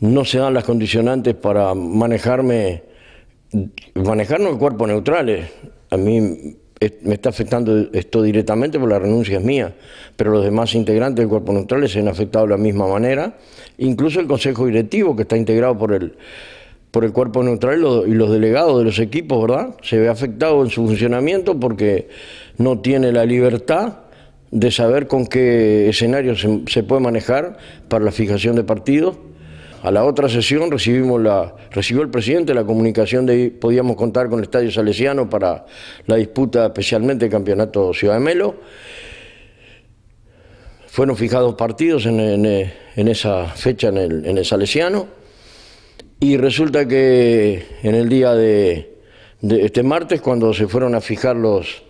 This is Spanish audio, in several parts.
no se dan las condicionantes para manejarme, manejarnos el cuerpo neutrales. A mí me está afectando esto directamente porque la renuncia es mía, pero los demás integrantes del cuerpo neutral se han afectado de la misma manera, incluso el consejo directivo que está integrado por el, por el cuerpo neutral y los delegados de los equipos, ¿verdad? Se ve afectado en su funcionamiento porque no tiene la libertad de saber con qué escenario se, se puede manejar para la fijación de partidos a la otra sesión recibió el presidente la comunicación de que podíamos contar con el Estadio Salesiano para la disputa especialmente del Campeonato Ciudad de Melo. Fueron fijados partidos en, esa fecha en el, Salesiano y resulta que en el día de, de este martes, cuando se fueron a fijar los,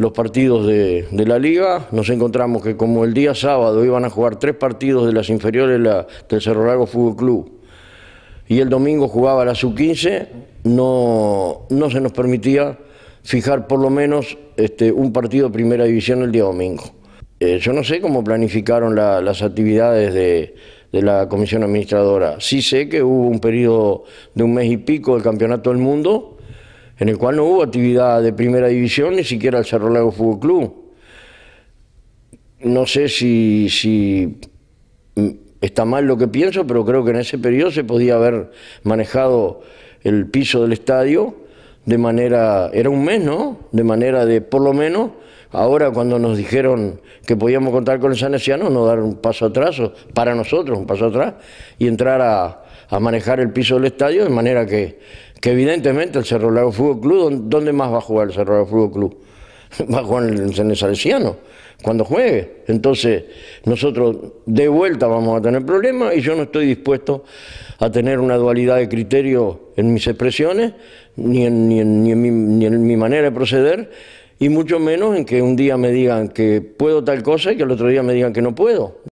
los partidos de, la liga. Nos encontramos que como el día sábado iban a jugar tres partidos de las inferiores del Cerro Largo Fútbol Club y el domingo jugaba la sub-15, no, se nos permitía fijar por lo menos este, un partido de primera división el día domingo. Eh, yo no sé cómo planificaron las actividades de, de la comisión administradora. Sí sé que hubo un periodo de un mes y pico del Campeonato del Mundo en el cual no hubo actividad de primera división, ni siquiera el Cerro Lago Fútbol Club. No sé si, está mal lo que pienso, pero creo que en ese periodo se podía haber manejado el piso del estadio de manera, era un mes, ¿no? De manera de, por lo menos, ahora cuando nos dijeron que podíamos contar con el Sanesiano, no dar un paso atrás, para nosotros un paso atrás, y entrar a, a manejar el piso del estadio, de manera que, evidentemente el Cerro Lago Fútbol Club, ¿dónde más va a jugar el Cerro Lago Fútbol Club? Va a jugar en el Salesiano, cuando juegue. Entonces, nosotros de vuelta vamos a tener problemas y yo no estoy dispuesto a tener una dualidad de criterio en mis expresiones, ni en, ni en, mi, ni en mi manera de proceder, y mucho menos en que un día me digan que puedo tal cosa y que el otro día me digan que no puedo.